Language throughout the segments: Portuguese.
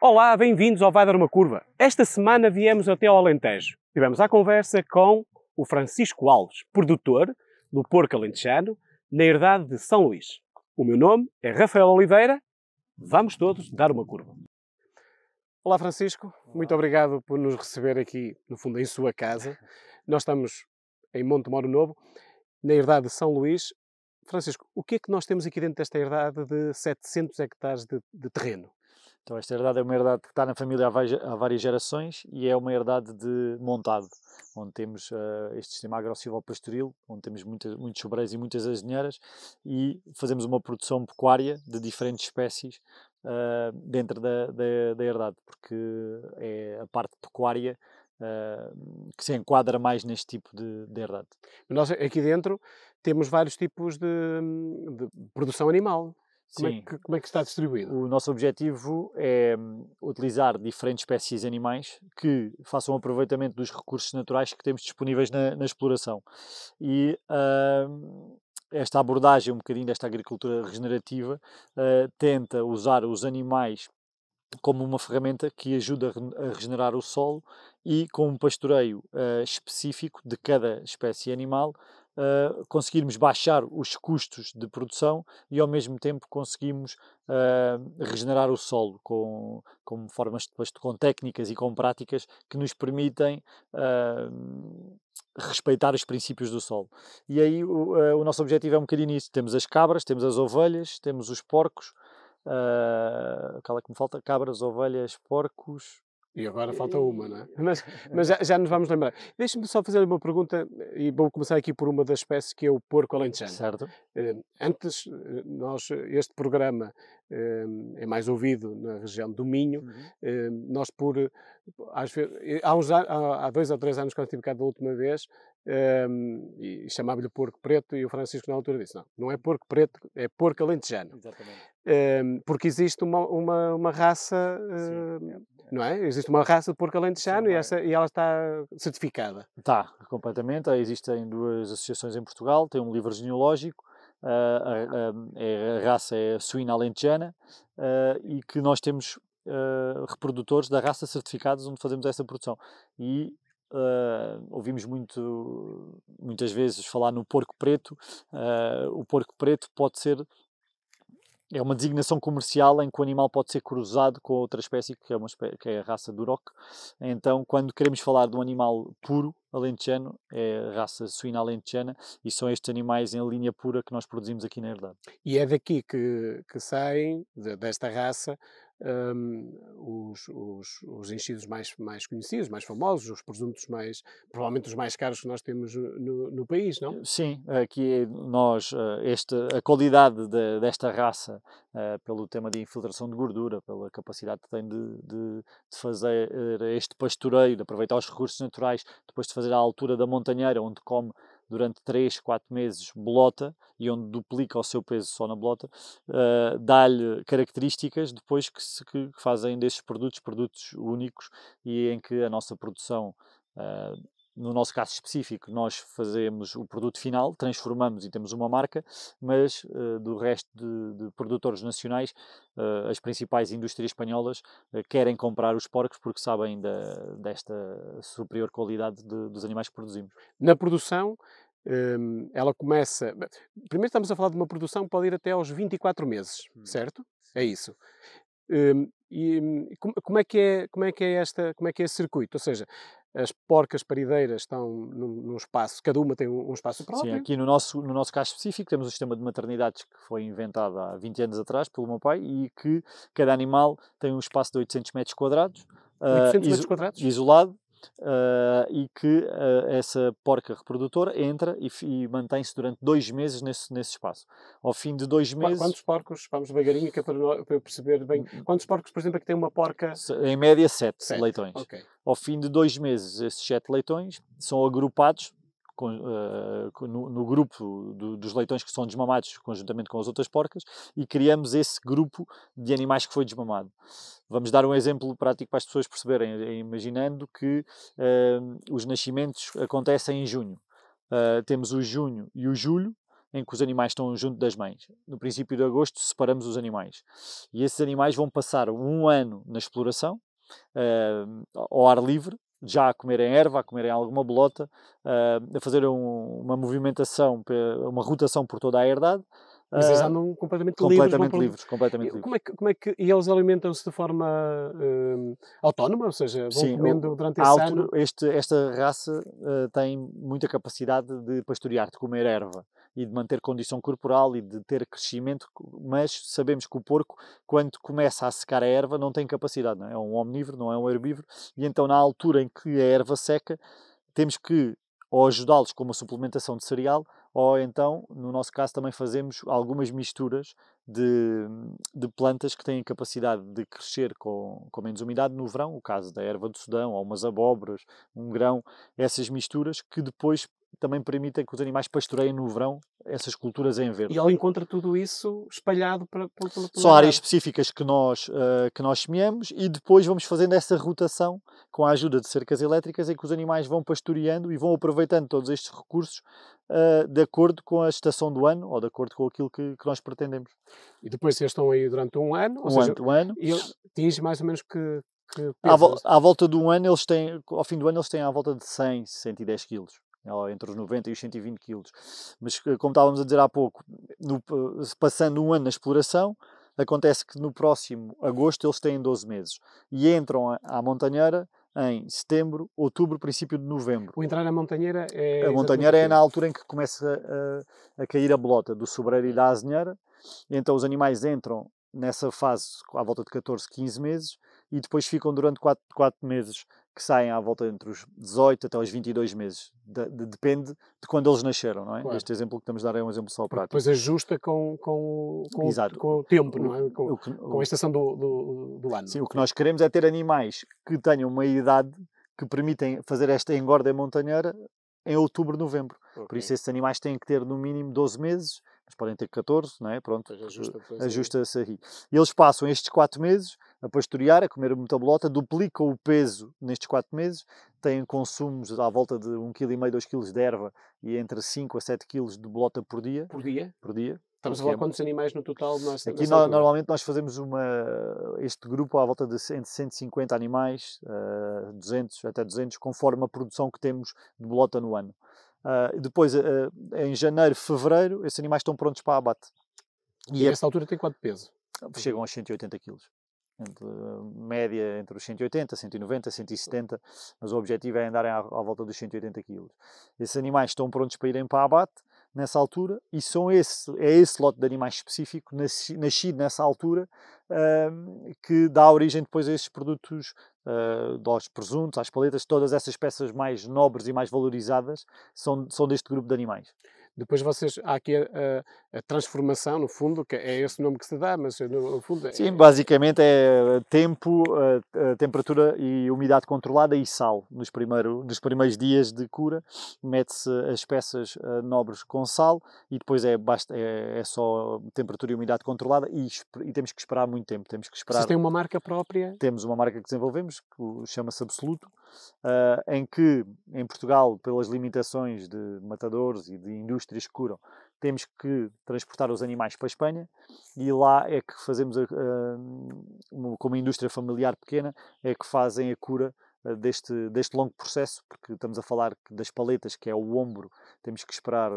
Olá, bem-vindos ao Vai Dar Uma Curva. Esta semana viemos até ao Alentejo. Tivemos a conversa com o Francisco Alves, produtor do Porco Alentejano, na herdade de São Luís. O meu nome é Rafael Oliveira. Vamos todos dar uma curva. Olá, Francisco. Olá. Muito obrigado por nos receber aqui, no fundo, em sua casa. Nós estamos em Monte Moro Novo, na herdade de São Luís. Francisco, o que é que nós temos aqui dentro desta herdade de 700 hectares de, de terreno? Então, esta herdade é uma herdade que está na família há várias gerações e é uma herdade de montado, onde temos uh, este sistema agro-silvo-pastoril, onde temos muita, muitos sobreiros e muitas azinheiras e fazemos uma produção pecuária de diferentes espécies uh, dentro da, da, da, herdade, porque é a parte pecuária uh, que se enquadra mais neste tipo de, de herdade? Nós aqui dentro temos vários tipos de, de produção animal. Como é Sim. É que, como é que está distribuído? O nosso objetivo é hum, utilizar diferentes espécies animais que façam aproveitamento dos recursos naturais que temos disponíveis na, na exploração. E uh, esta abordagem, um bocadinho desta agricultura regenerativa, uh, tenta usar os animais como uma ferramenta que ajuda a regenerar o solo e com um pastoreio uh, específico de cada espécie animal, uh, conseguirmos baixar os custos de produção e ao mesmo tempo conseguimos uh, regenerar o solo com, com formas de pasto, com técnicas e com práticas que nos permitem respeitar os princípios do solo. E aí o, o nosso objetivo é um bocadinho isso. Temos as cabras, temos as ovelhas, temos os porcos, Uh, aquela que me falta, cabras, ovelhas, porcos, e agora falta uma, não é? Mas, mas já, já, nos vamos lembrar. Deixe-me só fazer uma pergunta, e vou começar aqui por uma das espécies que é o porco alentejano. Certo. Eh, antes, eh, nós, este programa eh, é mais ouvido na região do Minho. Uhum. Nós, por. Às vezes, há, uns, há, dois ou três anos, quando estive cá da última vez, um, e chamava-lhe porco preto, e o Francisco na altura disse: não, não é porco preto, é porco alentejano. Exatamente. Um, porque existe uma, uma, uma raça. Sim, não é? Existe uma raça de porco alentejano e, é? essa, e ela está certificada. Está, completamente. Eh, existem duas associações em Portugal, tem um livro genealógico, uh, a, a, é, a, raça é a suína alentejana uh, e que nós temos uh, reprodutores da raça certificados onde fazemos essa produção. E Uh, ouvimos muito, muitas vezes falar no porco preto. Uh, o porco preto pode ser é uma designação comercial em que o animal pode ser cruzado com outra espécie, que é, uma espécie, que é a raça Duroc. Então, quando queremos falar de um animal puro, alentejano, é a raça suína alentejana, e são estes animais em linha pura que nós produzimos aqui na Herdade. E é daqui que, que saem, desta raça, um, os, os, os, enchidos mais, mais conhecidos, mais famosos, os presuntos mais, provavelmente os mais caros que nós temos no, no país, não? Sim, aqui nós, eh, este, a qualidade de, desta raça, uh, pelo tema de infiltração de gordura, pela capacidade que tem de, de, de, fazer eh, este pastoreio, de aproveitar os recursos naturais, depois de fazer à altura da montanheira, onde come durante 3, 4 meses blota e onde duplica o seu peso só na blota uh, dá-lhe características depois que, se, que fazem destes produtos produtos únicos e em que a nossa produção uh, no nosso caso específico, nós fazemos o produto final, transformamos e temos uma marca, mas uh, do resto de, de produtores nacionais, uh, as principais indústrias espanholas uh, querem comprar os porcos porque sabem da, desta superior qualidade de, dos animais que produzimos. Na produção, um, ehm, ela começa. Primeiro, estamos a falar de uma produção que pode ir até aos 24 meses, hum. certo? É isso. Hum, e hum, como é que é, como é que é esta, como é que é esse circuito? Ou seja, as porcas parideiras estão num, num espaço, cada uma tem um, um, espaço próprio. Sim, aqui no nosso, no nosso caso específico temos um sistema de maternidades que foi inventado há 20 anos atrás pelo meu pai e que cada animal tem um espaço de 800 metros quadrados, 800 uh, ah, metros quadrados? isolado, uh, e que uh, essa porca reprodutora entra e, e mantém-se durante dois meses nesse, nesse espaço. Ao fim de dois meses. Quantos porcos? Vamos devagarinho, que é para, eu perceber bem. Hum, hum. Quantos porcos, por exemplo, é que tem uma porca? Em média, sete, sete. leitões. Okay. Ao fim de dois meses, esses sete leitões são agrupados com, uh, no, no, grupo do, dos leitões que são desmamados conjuntamente com as outras porcas e criamos esse grupo de animais que foi desmamado. Vamos dar um exemplo prático para as pessoas perceberem, eh, imaginando que uh, os nascimentos acontecem em junho. Uh, temos o junho e o julho, em que os animais estão junto das mães. No princípio de agosto, separamos os animais. E esses animais vão passar um ano na exploração, uh, ao ar livre, já a comerem erva, a comerem alguma bolota, uh, a fazer um, uma movimentação, uma rotação por toda a herdade. Mas eles ah, andam completamente, completamente livres. completamente livres. Como é que, como é que, e eles alimentam-se de forma uh, autónoma? Ou seja, vão Sim, comendo durante esse altura, ano? Este, esta raça uh, tem muita capacidade de pastorear, de comer erva e de manter condição corporal e de ter crescimento, mas sabemos que o porco, quando começa a secar a erva, não tem capacidade, não é? é um omnívoro, não é um herbívoro, e então na altura em que a erva seca, temos que ou ajudá-los com uma suplementação de cereal, ou então, no nosso caso, também fazemos algumas misturas de, de plantas que têm capacidade de crescer com, com menos umidade no verão, o caso da erva do Sudão, ou umas abóboras, um grão, essas misturas que depois também permitem que os animais pastoreiem no verão essas culturas em verde. E ele encontra tudo isso espalhado para São áreas específicas que nós, uh, que nós semeamos e depois vamos fazendo essa rotação com a ajuda de cercas elétricas em que os animais vão pastoreando e vão aproveitando todos estes recursos uh, de acordo com a estação do ano ou de acordo com aquilo que, que nós pretendemos. E depois eles estão aí durante um ano? Um, seja, um ano. E têm mais ou menos que, à, volta do ano, eles têm, ao fim do ano, eles têm à volta de 100, 110 quilos entre os 90 e os 120 quilos. Mas, eh, como estávamos a dizer há pouco, no, eh, passando um ano na exploração, acontece que no próximo agosto eles têm 12 meses e entram à montanheira em setembro, outubro, princípio de novembro. O entrar na montanheira é... A montanheira é na altura em que começa a, a cair a bolota do sobreiro e da azinheira, então os animais entram nessa fase à volta de 14, 15 meses e depois ficam durante 4, 4 meses que saem à volta entre os 18 até os 22 meses. De, de, depende de quando eles nasceram, não é? Claro. Este exemplo que estamos a dar é um exemplo só prático. Depois ajusta com, com, com, o, com o tempo, não é? Com, que, com a estação do, do, do ano. Sim, o que nós queremos é ter animais que tenham uma idade que permitem fazer esta engorda montanheira em outubro, novembro. Okay. Por isso, esses animais têm que ter no mínimo 12 meses, mas podem ter 14, não é? Pronto, é. ajusta-se ajusta aí. Eles passam estes 4 meses a pastorear, a comer muita bolota, duplicam o peso nestes 4 meses, têm consumos à volta de 1,5 kg, 2 kg de erva e entre 5 a 7 kg de bolota por dia. Por dia? Por dia. Estamos a falar quantos animais no total? Nós, Aqui normalmente nós fazemos uma, este grupo à volta de entre 150 animais, 200 eh, até 200, conforme a produção que temos de bolota no ano. Eh, depois, eh, em janeiro, fevereiro, esses animais estão prontos para abate. E, e é a esta altura tem quanto peso? Chegam aos 180 quilos entre, eh, média entre os 180, 190, 170, mas o objetivo é andarem à, à volta dos 180 kg. Esses animais estão prontos para irem para abate nessa altura e são esse, é esse lote de animais específico, nascido nessa altura, uh, que dá origem depois a esses produtos uh, aos presuntos, às paletas, todas essas peças mais nobres e mais valorizadas são, são deste grupo de animais. Depois vocês, há aqui a, a, a, transformação, no fundo, que é esse nome que se dá, mas no, fundo... É... Sim, é basicamente é eh, tempo, a, eh, eh, temperatura e umidade controlada e sal. Nos, nos primeiros dias de cura, mete-se as peças nobres com sal e depois é, basta, é, é só temperatura e umidade controlada e, e, temos que esperar muito tempo. Temos que esperar... Vocês têm uma marca própria? Temos uma marca que desenvolvemos, que chama-se Absoluto, em que, em Portugal, pelas limitações de matadores e de indústria, indústrias que curam. Temos que transportar os animais para a Espanha e lá é que fazemos, a, a, como indústria familiar pequena, é que fazem a cura eh, deste, deste longo processo, porque estamos a falar das paletas, que é o ombro, temos que esperar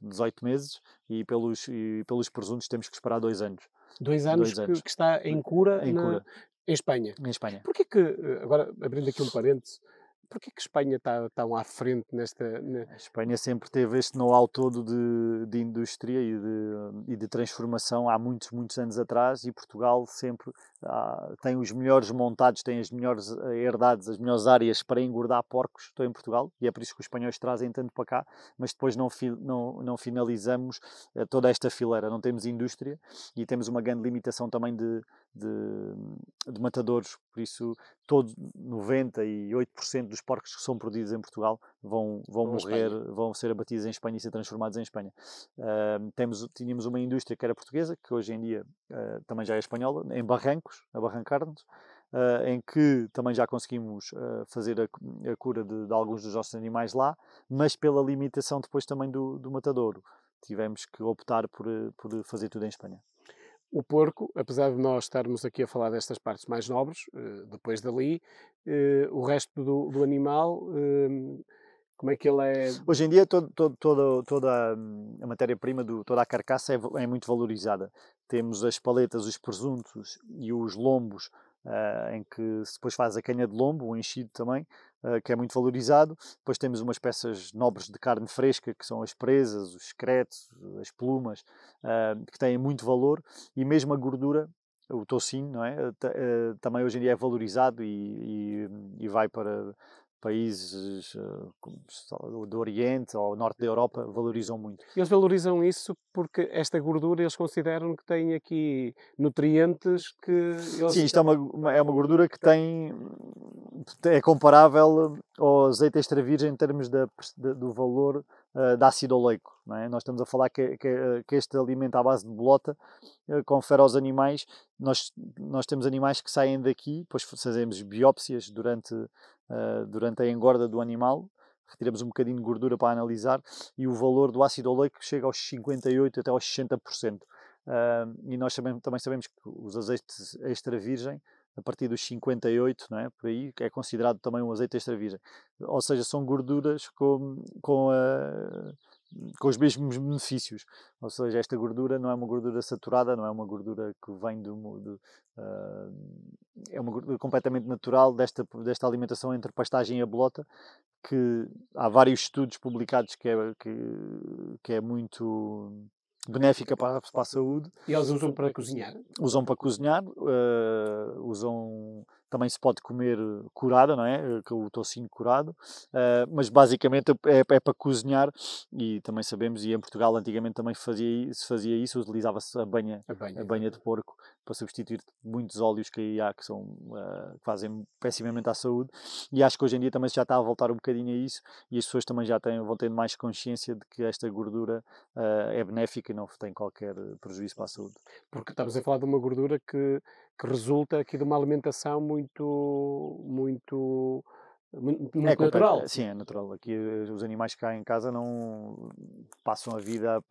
18 eh, meses e pelos, e pelos presuntos temos que esperar dois anos. Dois anos, dois anos. Que, que, está em cura, em, na, cura. em Espanha. Em Espanha. Porquê que, eh, agora abrindo aqui um parênteses, Porquê que Espanha está tão à frente nesta... A Espanha sempre teve este know-how todo de, de indústria e de, e de transformação há muitos, muitos anos atrás e Portugal sempre ah, tem os melhores montados, tem as melhores eh, herdades, as melhores áreas para engordar porcos, estou em Portugal, e é por isso que os espanhóis trazem tanto para cá, mas depois não, fi, não, não finalizamos eh, toda esta fileira, não temos indústria e temos uma grande limitação também de, de, de matadores, por isso todo 98% dos porcos que são produzidos em Portugal vão, vão morrer, Espanha. vão ser abatidos em Espanha e ser transformados em Espanha. Uh, temos, tínhamos uma indústria que era portuguesa, que hoje em dia uh, também já é espanhola, em Barrancos, a barrancarnos Uh, em que também já conseguimos uh, fazer a, a cura de, de, alguns dos nossos animais lá, mas pela limitação depois também do, do matadouro. Tivemos que optar por, por fazer tudo em Espanha o porco, apesar de nós estarmos aqui a falar destas partes mais nobres, eh, depois dali, eh, o resto do, do animal, ehm, como é que ele é? Hoje em dia todo, todo, toda a hum, matéria-prima, toda a carcaça é, é, muito valorizada. Temos as paletas, os presuntos e os lombos, ah, em que se depois faz a canha de lombo, o enchido também, eh, que é muito valorizado. Depois temos umas peças nobres de carne fresca, que são as presas, os excretos, as plumas, eh, que têm muito valor, e mesmo a gordura, o toucinho, não é? Eh, também hoje em dia é valorizado e, e, e vai para países eh, do Oriente ou Norte da Europa valorizam muito. Eles valorizam isso porque esta gordura eles consideram que tem aqui nutrientes que... Eles... Sim, isto é uma, é uma gordura que tem... é comparável ao azeite extra virgem em termos da, do valor uh, eh, de ácido oleico. É? Nós estamos a falar que, que, que, este alimento à base de bolota uh, confere aos animais. Nós, nós temos animais que saem daqui, depois fazemos biópsias durante ah, durante a engorda do animal, retiramos um bocadinho de gordura para analisar e o valor do ácido oleico chega aos 58 até aos 60%. Uh, ah, e nós também, também sabemos que os azeites extra virgem, a partir dos 58, não é? por aí, é considerado também um azeite extra virgem. Ou seja, são gorduras com, com a com os mesmos benefícios. Ou seja, esta gordura não é uma gordura saturada, não é uma gordura que vem do. do uh, é uma gordura completamente natural desta, desta alimentação entre pastagem e a bolota, que há vários estudos publicados que é, que, que é muito benéfica para, para a saúde. E eles usam para cozinhar? Usam para cozinhar, uh, usam também se pode comer eh, curada, não é? Eh, com o tocinho curado, uh, mas basicamente é, é, é, para cozinhar e também sabemos, e em Portugal antigamente também fazia, se fazia isso, utilizava-se a banha, a banha, a banha de porco para substituir muitos óleos que há que são uh, que fazem pessimamente à saúde e acho que hoje em dia também já está a voltar um bocadinho a isso e as pessoas também já têm, vão tendo mais consciência de que esta gordura uh, é benéfica e não tem qualquer prejuízo para a saúde. Porque estamos a falar de uma gordura que que resulta aqui de uma alimentação muito, muito, é muito é natural. Sim, é natural. Aqui eh, os animais cá em casa não passam a vida a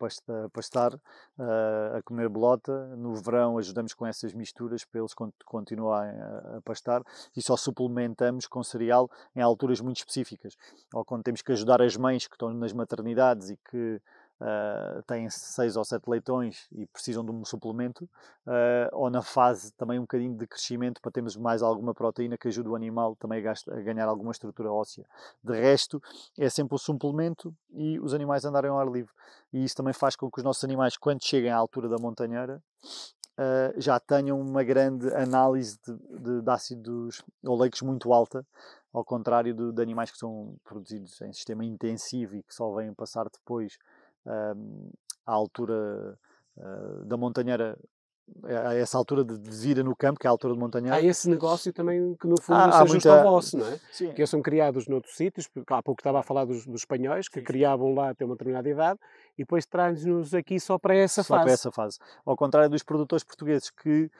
pastar, eh, a comer bolota. No verão ajudamos com essas misturas para eles continuarem a pastar e só suplementamos com cereal em alturas muito específicas. Ou quando temos que ajudar as mães que estão nas maternidades e que uh, têm seis ou sete leitões e precisam de um suplemento, uh, ou na fase também um bocadinho de crescimento para termos mais alguma proteína que ajude o animal também a, gasto, a ganhar alguma estrutura óssea. De resto, é sempre o suplemento e os animais andarem ao ar livre. E isso também faz com que os nossos animais, quando cheguem à altura da montanheira, Uh, já tenham uma grande análise de, de, de ácidos oleicos muito alta, ao contrário do, de animais que são produzidos em sistema intensivo e que só vêm passar depois à altura uh, da Montanheira a essa altura de vira no campo, que é a altura de montanha. Há esse negócio também que no fundo se ajusta muita... ao vosso, não é? Sim. Que eles são criados noutros sítios, porque há pouco estava a falar dos, dos espanhóis, que Sim. criavam lá até uma determinada idade, e depois traz-nos aqui só para essa só fase. Só para essa fase. Ao contrário dos produtores portugueses, que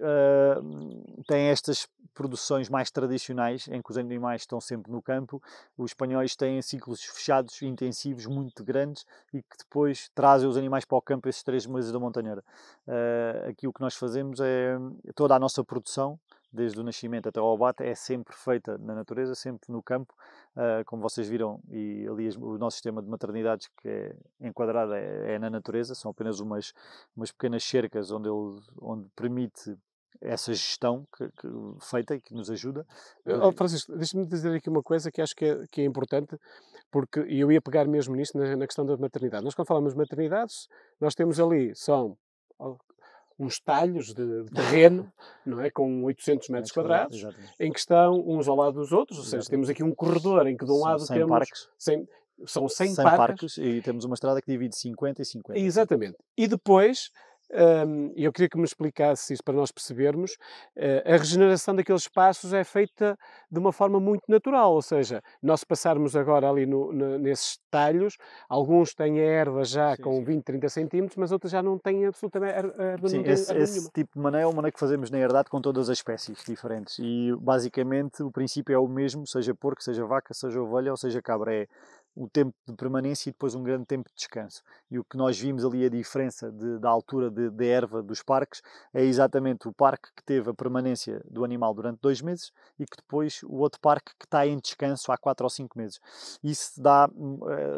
uh, têm estas produções mais tradicionais, em que os animais estão sempre no campo. Os espanhóis têm ciclos fechados, intensivos, muito grandes e que depois trazem os animais para o campo esses três meses da montanheira. Uh, aqui o que nós fazemos é toda a nossa produção, desde o nascimento até ao abate, é sempre feita na natureza, sempre no campo, uh, como vocês viram, e ali o nosso sistema de maternidades que é enquadrado é, é na natureza, são apenas umas, umas pequenas cercas onde, ele, onde permite essa gestão que, que, feita e que nos ajuda. Oh, Francisco, deixa-me dizer aqui uma coisa que acho que é, que é importante, porque eu ia pegar mesmo nisto na, na, questão da maternidade. Nós, quando falamos de maternidades, nós temos ali, são uns talhos de, de terreno, não é? Com 800 metros quadrados, exatamente. em que estão uns ao lado dos outros, ou seja, exatamente. temos aqui um corredor em que de um lado temos... Parques. 100, são 100, 100 parques. parques. E temos uma estrada que divide 50 e 50. É? Exatamente. E depois e eu queria que me explicasse isso para nós percebermos, ah, a regeneração daqueles espaços é feita de uma forma muito natural, ou seja, nós passarmos agora ali no, no, nesses talhos, alguns têm a erva já sim, com 20, 30 centímetros, mas outros já não têm absolutamente erva, erva Sim, esse, erva esse tipo de mané é o mané que fazemos na herdade com todas as espécies diferentes e basicamente o princípio é o mesmo, seja porco, seja vaca, seja ovelha ou seja cabra, é o tempo de permanência e depois um grande tempo de descanso. E o que nós vimos ali, a diferença de, da altura de, de, erva dos parques, é exatamente o parque que teve a permanência do animal durante dois meses e que depois o outro parque que está em descanso há quatro ou cinco meses. Isso dá,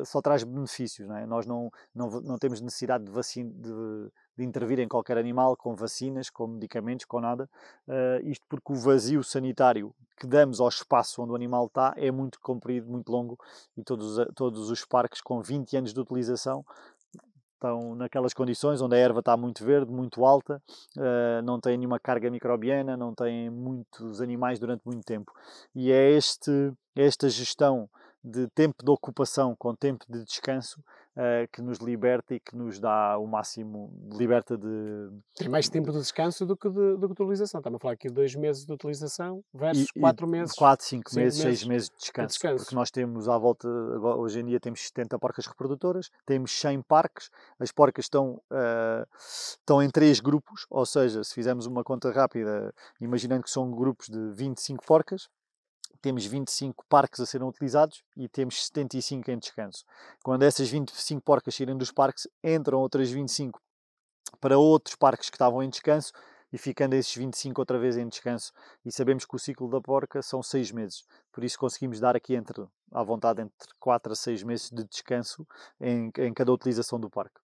eh, só traz benefícios, não é? Nós não, não, não temos necessidade de, vacin, de de intervir em qualquer animal com vacinas, com medicamentos, com nada. Uh, isto porque o vazio sanitário que damos ao espaço onde o animal está é muito comprido, muito longo e todos, todos os parques com 20 anos de utilização estão naquelas condições onde a erva está muito verde, muito alta, eh, não tem nenhuma carga microbiana, não tem muitos animais durante muito tempo. E é este, esta gestão de tempo de ocupação com tempo de descanso uh, que nos liberta e que nos dá o máximo, liberta de... Tem mais tempo de descanso do que de, do que de utilização. Estamos a falar aqui de dois meses de utilização versus e, quatro e meses. Quatro, cinco, cinco meses, meses, seis meses de descanso, de descanso, Porque nós temos à volta, hoje em dia temos 70 porcas reprodutoras, temos 100 parques, as porcas estão, uh, estão em três grupos, ou seja, se fizermos uma conta rápida, imaginando que são grupos de 25 porcas, temos 25 parques a serem utilizados e temos 75 em descanso. Quando essas 25 porcas saírem dos parques, entram outras 25 para outros parques que estavam em descanso e ficando esses 25 outra vez em descanso. E sabemos que o ciclo da porca são 6 meses, por isso conseguimos dar aqui entre, à vontade entre 4 a 6 meses de descanso em, em cada utilização do parque.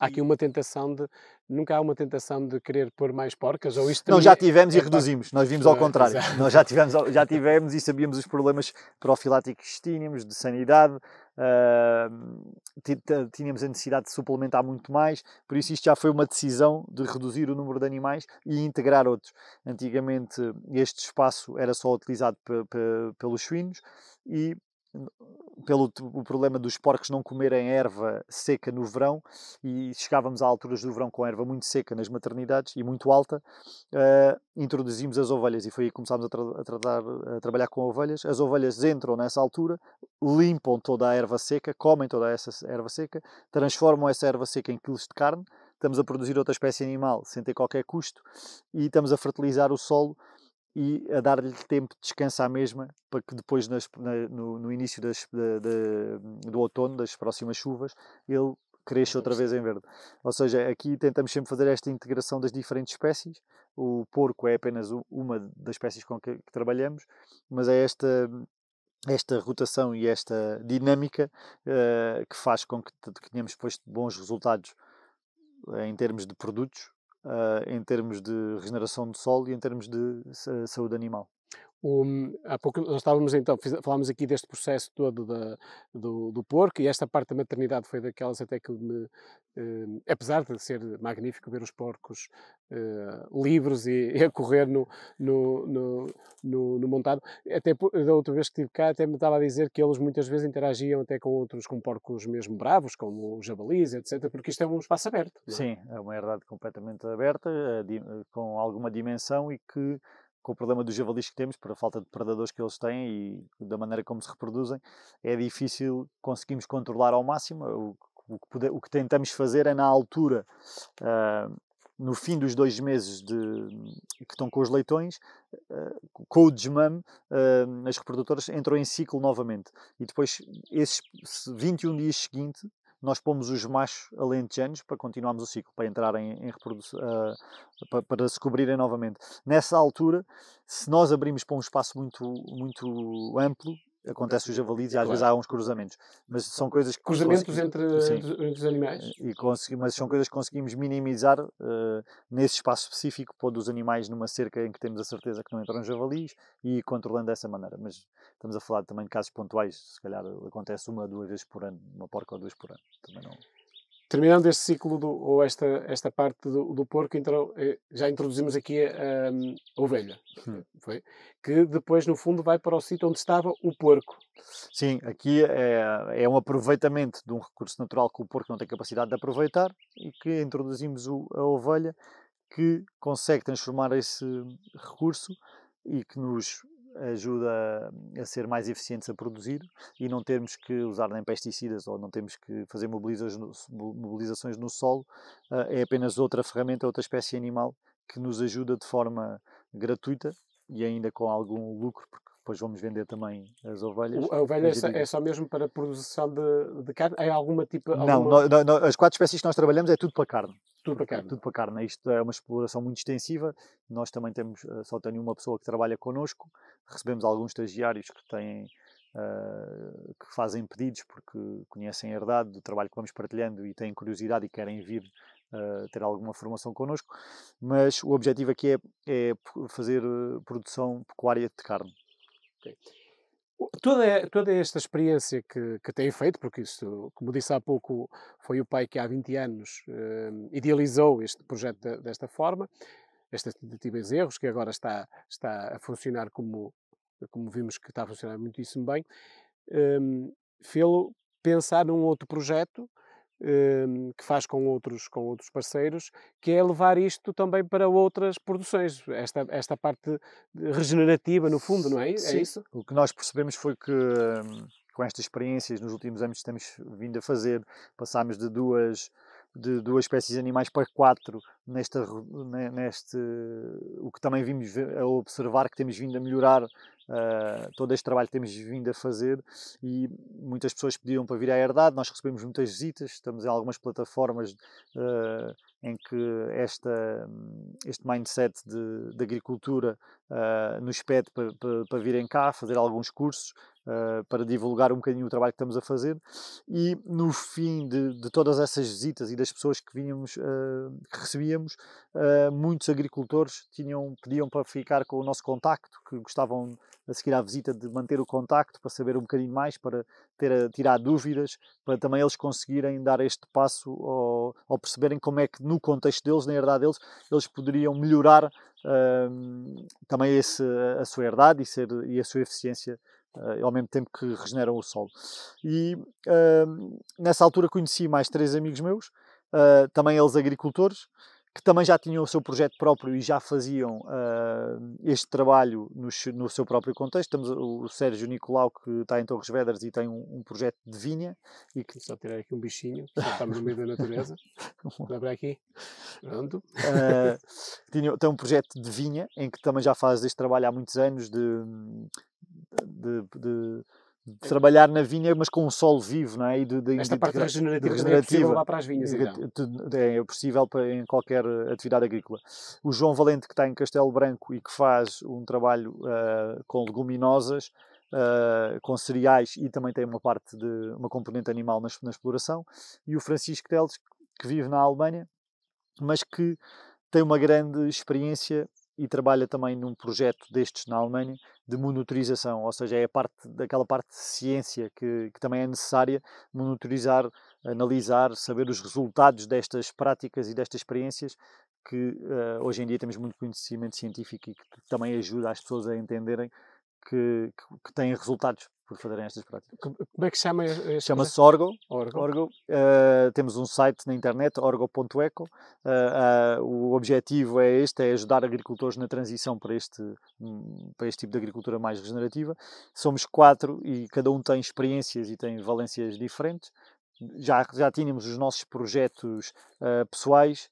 Há aqui uma tentação de. Nunca há uma tentação de querer pôr mais porcas ou isto. Não, já é, tivemos é, e reduzimos. Nós vimos ao contrário. Exato. Nós já tivemos, já tivemos e sabíamos os problemas profiláticos que tínhamos, de sanidade, uh, tínhamos a necessidade de suplementar muito mais. Por isso, isto já foi uma decisão de reduzir o número de animais e integrar outros. Antigamente, este espaço era só utilizado pelos suínos e pelo o problema dos porcos não comerem erva seca no verão e chegávamos a alturas do verão com erva muito seca nas maternidades e muito alta, uh, introduzimos as ovelhas e foi aí que começámos a, tra a, tratar, a trabalhar com ovelhas. As ovelhas entram nessa altura, limpam toda a erva seca, comem toda essa erva seca, transformam essa erva seca em quilos de carne, estamos a produzir outra espécie animal sem ter qualquer custo e estamos a fertilizar o solo e a dar-lhe tempo de descanso à mesma para que depois nas, na, no, no, início das, do outono, das próximas chuvas, ele cresça outra vez em verde. Ou seja, aqui tentamos sempre fazer esta integração das diferentes espécies. O porco é apenas uma das espécies com que, que trabalhamos, mas é esta esta rotação e esta dinâmica uh, que faz com que, que tenhamos depois bons resultados eh, em termos de produtos ah, em termos de regeneração do solo e em termos de saúde animal. Um, há pouco nós estávamos então, fiz, falámos aqui deste processo todo da, do, do, porco e esta parte da maternidade foi daquelas até que me, hum, apesar de ser magnífico ver os porcos eh, livres e, e, a correr no, no, no, no, no montado, até da outra vez que estive cá até me estava a dizer que eles muitas vezes interagiam até com outros, com porcos mesmo bravos, como jabalis, etc, porque isto é um espaço aberto. É? Sim, é uma herdade completamente aberta, eh, com alguma dimensão e que com o problema dos javalis que temos, por a falta de predadores que eles têm e da maneira como se reproduzem, é difícil conseguirmos controlar ao máximo. O, o, que, pode, o que, tentamos fazer é na altura, uh, no fim dos dois meses de, que estão com os leitões, uh, com o desmame, uh, as reprodutoras entram em ciclo novamente. E depois, esses 21 dias seguintes, nós pomos os machos alentejanos para continuarmos o ciclo, para entrarem em reprodução, uh, ah, para, para, se cobrirem novamente. Nessa altura, se nós abrimos para um espaço muito, muito amplo, acontece os javalis e às claro. vezes há uns cruzamentos, mas são coisas que cruzamentos entre, entre, os animais. E mas são coisas que conseguimos minimizar uh, nesse espaço específico, pondo os animais numa cerca em que temos a certeza que não entram javalis e controlando dessa maneira. Mas estamos a falar também de casos pontuais, se calhar acontece uma duas vezes por ano, uma porca ou duas por ano, também não. Terminando este ciclo, do, ou esta, esta parte do, do porco, então, eh, já introduzimos aqui a, a, a ovelha, hum. foi? que depois, no fundo, vai para o sítio onde estava o porco. Sim, aqui é, é um aproveitamento de um recurso natural que o porco não tem capacidade de aproveitar e que introduzimos o, a ovelha que consegue transformar esse recurso e que nos ajuda a ser mais eficientes a produzir e não termos que usar nem pesticidas ou não temos que fazer mobilizações no solo, ah, é apenas outra ferramenta, outra espécie animal que nos ajuda de forma gratuita e ainda com algum lucro, porque depois vamos vender também as ovelhas. A ovelha é, é só, mesmo para produção de, de carne? É alguma tipo... Alguma... Não, não, não, as quatro espécies que nós trabalhamos é tudo para carne. Tudo para é carne. Tudo para carne. Né? Isto é uma exploração muito extensiva. Nós também temos, eh, só tenho uma pessoa que trabalha connosco. Recebemos alguns estagiários que têm, uh, que fazem pedidos porque conhecem a herdade do trabalho que vamos partilhando e têm curiosidade e querem vir uh, ter alguma formação connosco. Mas o objetivo aqui é, é fazer produção pecuária de carne. Okay toda, toda esta experiência que, que tem feito, porque isso, como disse há pouco, foi o pai que há 20 anos uh, idealizou este projeto de, desta forma, estas tentativas de erros, que agora está, está a funcionar como, como vimos que está a funcionar muitíssimo bem, um, fê-lo pensar num outro projeto Hum, que faz com outros, com outros parceiros, que é levar isto também para outras produções, esta, esta parte regenerativa, no fundo, não é, é Sim. é isso? O que nós percebemos foi que hum, com estas experiências nos últimos anos estamos vindo a fazer, passámos de duas de duas espécies de animais para quatro nesta neste o que também vimos a observar que temos vindo a melhorar uh, todo este trabalho que temos vindo a fazer e muitas pessoas pediram para vir à Herdade, nós recebemos muitas visitas, estamos em algumas plataformas uh, em que esta, este mindset de, de agricultura uh, nos pede para, para, para virem cá fazer alguns cursos uh, para divulgar um bocadinho o trabalho que estamos a fazer. E no fim de, de todas essas visitas e das pessoas que vinhamos, uh, eh, que recebíamos, uh, muitos agricultores tinham, pediam para ficar com o nosso contacto, que gostavam a seguir à visita de manter o contacto para saber um bocadinho mais, para ter, tirar dúvidas, para também eles conseguirem dar este passo ao, ao perceberem como é que no contexto deles, na herdade deles, eles poderiam melhorar uh, também esse, a sua herdade e, ser, e a sua eficiência uh, ao mesmo tempo que regeneram o solo. E uh, nessa altura conheci mais três amigos meus, uh, também eles agricultores, que também já tinham o seu projeto próprio e já faziam uh, este trabalho no, no, seu próprio contexto. Temos o, Sérgio Nicolau, que está em Torres Vedras e tem um, um projeto de vinha. E que... Só tirar aqui um bichinho, estamos no meio da natureza. Dá para aqui? Pronto. Uh, tinha, tem um projeto de vinha, em que também já faz este trabalho há muitos anos, de de, de de trabalhar na vinha, mas com um solo vivo, não é? E de, de, Esta de, parte de, regenerativa, regenerativa é possível para as vinhas, então. É possível para, em qualquer eh, atividade agrícola. O João Valente, que está em Castelo Branco e que faz um trabalho uh, com leguminosas, uh, com cereais e também tem uma parte de uma componente animal na, na exploração. E o Francisco Teles, que vive na Alemanha, mas que tem uma grande experiência e trabalha também num projeto destes na Alemanha de monitorização, ou seja, é a parte daquela parte de ciência que, que também é necessária monitorizar, analisar, saber os resultados destas práticas e destas experiências que uh, hoje em dia temos muito conhecimento científico e que também ajuda as pessoas a entenderem que, que, que têm resultados por fazerem estas práticas. Como é que se chama? Chama-se Orgo. Orgo. Orgo. Uh, temos um site na internet, orgo.eco. Uh, eh, uh, eh, o objetivo é este, é ajudar agricultores na transição para este, hum, para este tipo de agricultura mais regenerativa. Somos quatro e cada um tem experiências e tem valências diferentes. Já, já tínhamos os nossos projetos pessoais,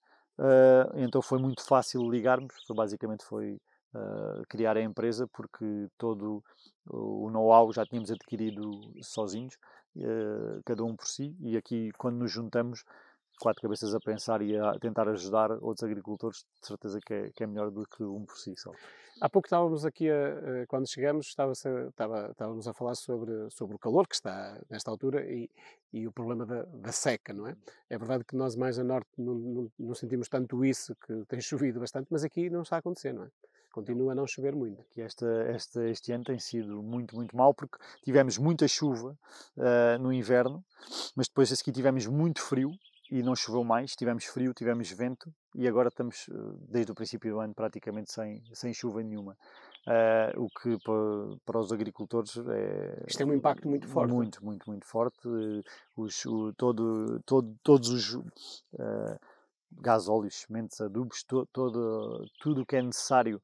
então foi muito fácil ligarmos, basicamente foi uh, criar a empresa porque todo o know-how já tínhamos adquirido sozinhos, uh, cada um por si, e aqui quando nos juntamos, quatro cabeças a pensar e a tentar ajudar outros agricultores, de certeza que é, que é melhor do que um por si só. Há pouco estávamos aqui, a, quando chegamos, estava a, estava, estávamos a falar sobre, sobre o calor que está nesta altura e, e o problema da, da, seca, não é? É verdade que nós mais a norte não, não, não sentimos tanto isso, que tem chovido bastante, mas aqui não está a acontecer, não é? continua a não chover muito. Que esta, esta, este ano tem sido muito, muito mal, porque tivemos muita chuva uh, no inverno, mas depois a seguir tivemos muito frio e não choveu mais, tivemos frio, tivemos vento e agora estamos, eh, desde o princípio do ano, praticamente sem, sem chuva nenhuma. Uh, o que para, para, os agricultores é. Isto tem é um impacto muito forte. Muito, muito, muito forte. os, o, todo, todo, todos os. Uh, gás, óleos, sementes, adubos, to, todo, tudo o que é necessário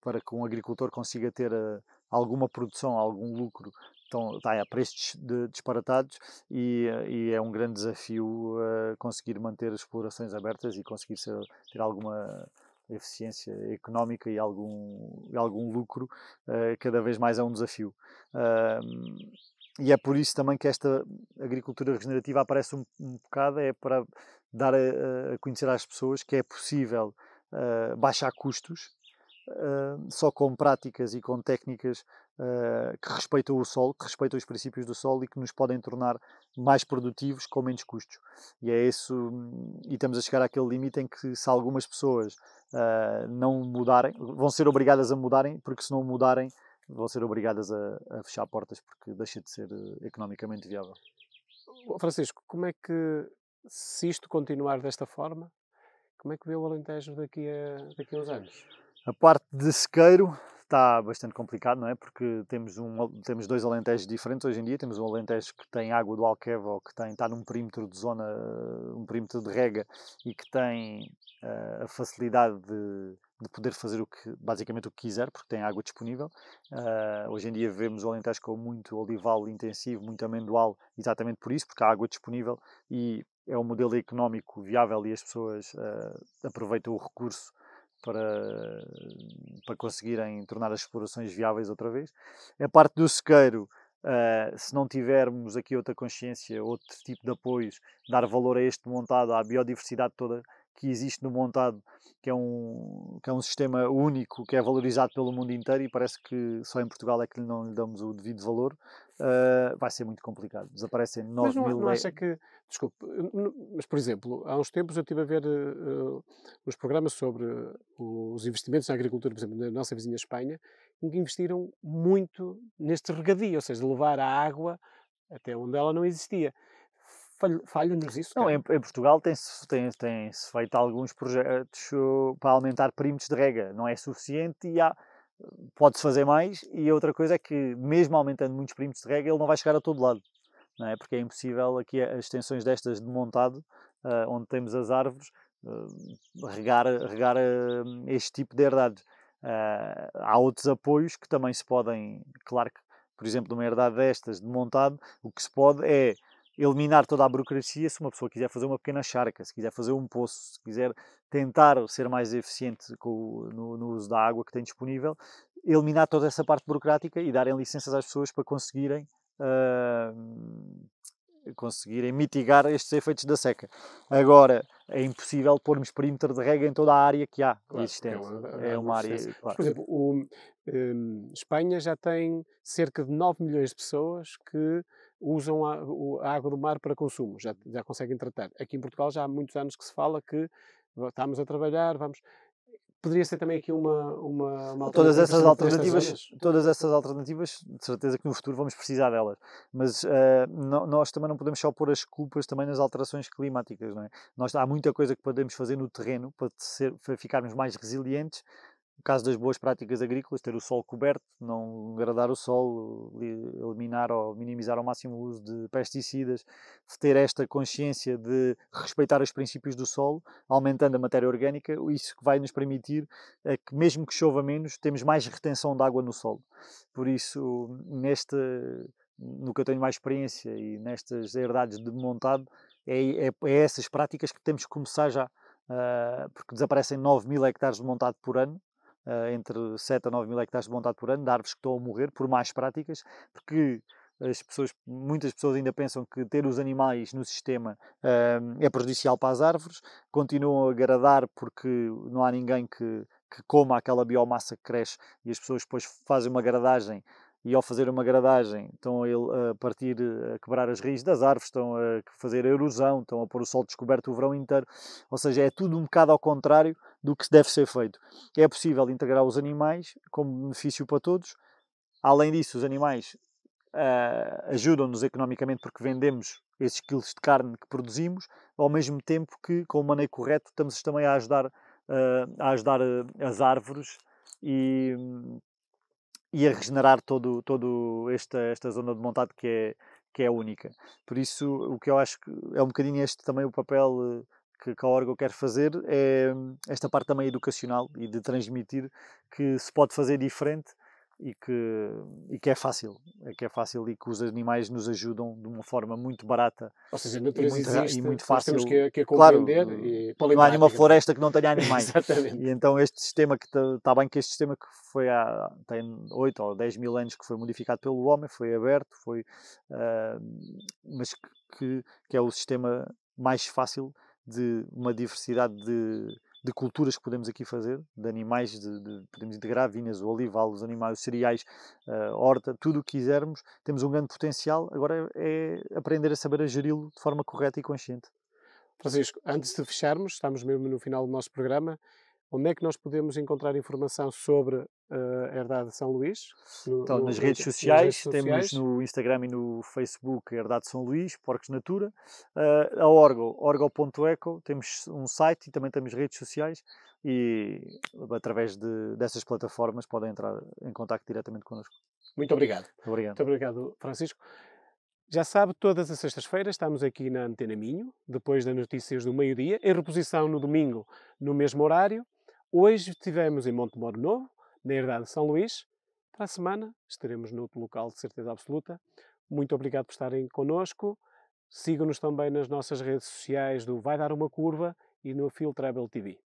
para que um agricultor consiga ter eh, alguma produção, algum lucro, Então, está a preços disparatados e, eh, e, é um grande desafio eh, conseguir manter as explorações abertas e conseguir ser, ter alguma eficiência económica e algum, algum lucro, cada vez mais é um desafio. e é por isso também que esta agricultura regenerativa aparece um, um bocado, é para dar a, a conhecer às pessoas que é possível baixar custos, hum, só com práticas e com técnicas hum, que respeitam o solo, que respeitam os princípios do solo e que nos podem tornar mais produtivos com menos custos. E é isso, e estamos a chegar àquele limite em que se algumas pessoas hum, não mudarem, vão ser obrigadas a mudarem, porque se não mudarem, vão ser obrigadas a, a fechar portas porque deixa de ser economicamente viável. Francisco, como é que se isto continuar desta forma, como é que vê o Alentejo daqui a, daqui a uns anos? A parte de sequeiro está bastante complicado, não é? Porque temos, um, temos dois Alentejos diferentes hoje em dia. Temos um Alentejo que tem água do Alqueva ou que tem, está num perímetro de zona, um perímetro de rega e que tem uh, a facilidade de de poder fazer o que, basicamente o que quiser, porque tem água disponível. Uh, hoje em dia vemos o Alentejo com muito olival intensivo, muito amendoal, exatamente por isso, porque há água disponível e é um modelo económico viável e as pessoas uh, aproveitam o recurso para, para conseguirem tornar as explorações viáveis outra vez. A parte do sequeiro, uh, se não tivermos aqui outra consciência, outro tipo de apoios, dar valor a este montado, à biodiversidade toda que existe no montado, que é, um, que é um sistema único, que é valorizado pelo mundo inteiro e parece que só em Portugal é que não lhe damos o devido valor, uh, vai ser muito complicado. Desaparecem 9 mas não, é, mil... Não acha é que... Desculpe, mas por exemplo, há uns tempos eu estive a ver uh, uns programas sobre os investimentos na agricultura, por exemplo, na nossa vizinha Espanha, em que investiram muito neste regadio, ou seja, levar a água até onde ela não existia falha-nos isso? Não, em, em, Portugal tem-se tem, tem feito alguns projetos para aumentar perímetros de rega. Não é suficiente e há, pode-se fazer mais. E outra coisa é que, mesmo aumentando muitos perímetros de rega, ele não vai chegar a todo lado. Não é? Porque é impossível aqui as extensões destas de montado, uh, onde temos as árvores, uh, regar, regar uh, este tipo de herdades. há outros apoios que também se podem, claro que, por exemplo, numa herdade destas de montado, o que se pode é eliminar toda a burocracia se uma pessoa quiser fazer uma pequena charca, se quiser fazer um poço, se quiser tentar ser mais eficiente com, no, no, uso da água que tem disponível, eliminar toda essa parte burocrática e darem licenças às pessoas para conseguirem uh, conseguirem mitigar estes efeitos da seca. Agora, é impossível pormos perímetro de rega em toda a área que há claro, é existente. É, é uma, é uma, área. Claro. Por exemplo, o, um, Espanha já tem cerca de 9 milhões de pessoas que usam a, a água do mar para consumo, já, já conseguem tratar. Aqui em Portugal já há muitos anos que se fala que estamos a trabalhar, vamos poderia ser também aqui uma, uma, uma todas essas alternativas todas essas alternativas de certeza que no futuro vamos precisar delas mas uh, no, nós também não podemos só pôr as culpas também nas alterações climáticas não é nós há muita coisa que podemos fazer no terreno para ser para ficarmos mais resilientes no caso das boas práticas agrícolas, ter o solo coberto, não agradar o solo, eliminar ou minimizar ao máximo o uso de pesticidas, ter esta consciência de respeitar os princípios do solo, aumentando a matéria orgânica, isso que vai nos permitir é que, mesmo que chova menos, temos mais retenção de água no solo. Por isso, neste, no que eu tenho mais experiência e nestas herdades de montado, é, é, é essas práticas que temos que começar já. Uh, porque desaparecem 9 mil hectares de montado por ano, eh, entre 7 a 9 mil hectares de montado por ano, de árvores que estão a morrer, por mais práticas, porque eh, as pessoas, muitas pessoas ainda pensam que ter os animais no sistema ehm, é prejudicial para as árvores, continuam a agradar porque não há ninguém que, que coma aquela biomassa que cresce e as pessoas depois fazem uma gradagem e ao fazer uma gradagem estão a partir, a quebrar as raízes das árvores, estão a fazer a erosão, estão a pôr o sol descoberto o verão inteiro. Ou seja, é tudo um bocado ao contrário do que deve ser feito. É possível integrar os animais como benefício para todos. Além disso, os animais uh, ajudam-nos economicamente porque vendemos esses quilos de carne que produzimos, ao mesmo tempo que, com o maneio correto, estamos também a ajudar, uh, a ajudar ah, as árvores e, e a regenerar todo, todo esta, esta zona de montado que é, que é única. Por isso, o que eu acho que é um bocadinho este também o papel eh, que, que a Orgo quer fazer, é hum, esta parte também educacional e de transmitir que se pode fazer diferente e que, e que é fácil, é que é fácil e que os animais nos ajudam de uma forma muito barata Ou seja, a natureza e, muito, existe, e muito fácil. Temos que, que compreender claro, e não há nenhuma assim. floresta que não tenha animais. Exatamente. E então este sistema que está tá bem que este sistema que foi há tem 8 ou 10 mil anos que foi modificado pelo homem, foi aberto, foi uh, mas que, que é o sistema mais fácil de uma diversidade de de culturas que podemos aqui fazer, de animais, de, de podemos integrar vinhas, ou olival, os animais, os cereais, uh, horta, tudo o que quisermos, temos um grande potencial, agora é aprender a saber a geri-lo de forma correta e consciente. Francisco, antes de fecharmos, estamos mesmo no final do nosso programa, Onde é que nós podemos encontrar informação sobre a eh, Herdade São Luís? No, então, no, nas, redes sociais, nas, redes sociais, temos no Instagram e no Facebook Herdade São Luís, Porcos Natura, uh, a Orgo, orgo.eco, temos um site e também temos redes sociais e através de, dessas plataformas podem entrar em contato diretamente connosco. Muito obrigado. obrigado. Muito obrigado, Francisco. Já sabe, todas as sextas-feiras estamos aqui na Antena Minho, depois das notícias do meio-dia, em reposição no domingo, no mesmo horário. Hoje estivemos em Monte Moro Novo, na Herdade de São Luís. Para a semana estaremos noutro local de certeza absoluta. Muito obrigado por estarem connosco. Sigam-nos também nas nossas redes sociais do Vai Dar Uma Curva e no Travel TV.